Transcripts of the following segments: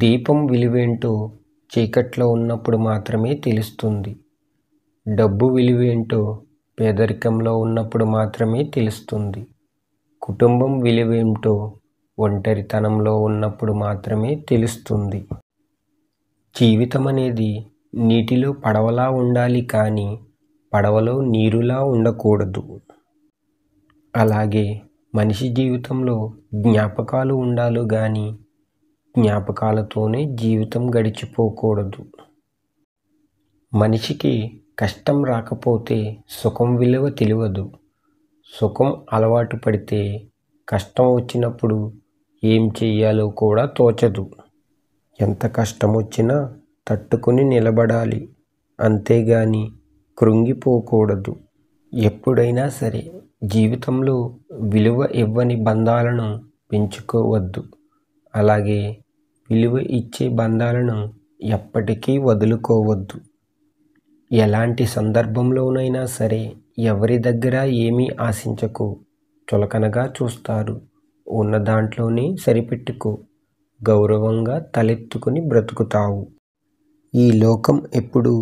దీపం విలువేంటో చీకట్లో ఉన్నప్పుడు మాత్రమే తెలుస్తుంది డబ్బు విలువేంటో పేదరికంలో ఉన్నప్పుడు మాత్రమే తెలుస్తుంది కుటుంబం విలువేంటో ఒంటరితనంలో ఉన్నప్పుడు మాత్రమే తెలుస్తుంది జీవితం అనేది నీటిలో పడవలా ఉండాలి కానీ పడవలో నీరులా ఉండకూడదు అలాగే మనిషి జీవితంలో జ్ఞాపకాలు ఉండాలి కానీ జ్ఞాపకాలతోనే జీవితం గడిచిపోకూడదు మనిషికి కష్టం రాకపోతే సుఖం విలువ తెలియదు సుఖం అలవాటు పడితే కష్టం వచ్చినప్పుడు ఏం చేయాలో కూడా తోచదు ఎంత కష్టం వచ్చినా తట్టుకుని నిలబడాలి అంతేగాని కృంగిపోకూడదు ఎప్పుడైనా సరే జీవితంలో విలువ ఇవ్వని బంధాలను పెంచుకోవద్దు అలాగే విలువ ఇచ్చే బంధాలను ఎప్పటికీ వదులుకోవద్దు ఎలాంటి సందర్భంలోనైనా సరే ఎవరి దగ్గర ఏమీ ఆశించకు చులకనగా చూస్తారు ఉన్న దాంట్లోనే సరిపెట్టుకో గౌరవంగా తలెత్తుకుని బ్రతుకుతావు ఈ లోకం ఎప్పుడు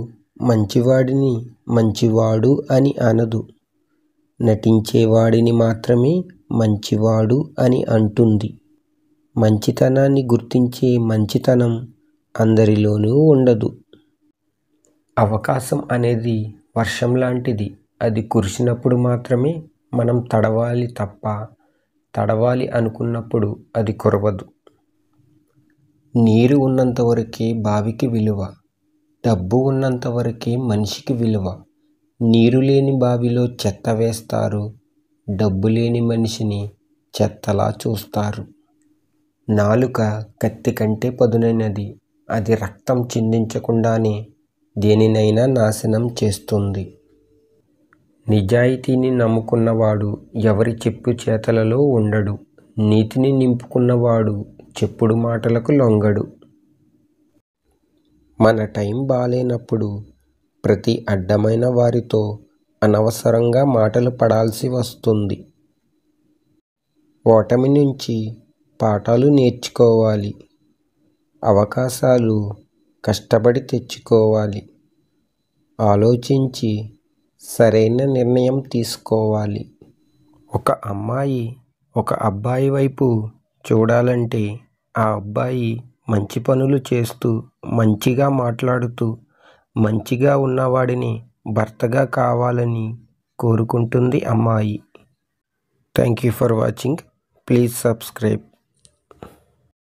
మంచివాడిని మంచివాడు అని అనదు నటించేవాడిని మాత్రమే మంచివాడు అని అంటుంది మంచితనాన్ని గుర్తించే మంచితనం అందరిలోనూ ఉండదు అవకాశం అనేది వర్షం లాంటిది అది కురిసినప్పుడు మాత్రమే మనం తడవాలి తప్ప తడవాలి అనుకున్నప్పుడు అది కురవదు నీరు ఉన్నంతవరకే బావికి విలువ డబ్బు ఉన్నంతవరకే మనిషికి విలువ నీరు లేని బావిలో చెత్త వేస్తారు డబ్బు లేని మనిషిని చెత్తలా చూస్తారు నాలుక కత్తి కంటే పదునైనది అది రక్తం చిందించకుండానే దేనినైనా నాశనం చేస్తుంది నిజాయితీని నమ్ముకున్నవాడు ఎవరి చెప్పు చేతలలో ఉండడు నీతిని నింపుకున్నవాడు చెప్పుడు మాటలకు లొంగడు మన టైం బాగాలేనప్పుడు ప్రతి అడ్డమైన వారితో అనవసరంగా మాటలు పడాల్సి వస్తుంది ఓటమి నుంచి పాఠాలు నేర్చుకోవాలి అవకాశాలు కష్టపడి తెచ్చుకోవాలి ఆలోచించి సరైన నిర్ణయం తీసుకోవాలి ఒక అమ్మాయి ఒక అబ్బాయి వైపు చూడాలంటే ఆ అబ్బాయి మంచి పనులు చేస్తూ మంచిగా మాట్లాడుతూ మంచిగా ఉన్నవాడిని భర్తగా కావాలని కోరుకుంటుంది అమ్మాయి thank you for watching please subscribe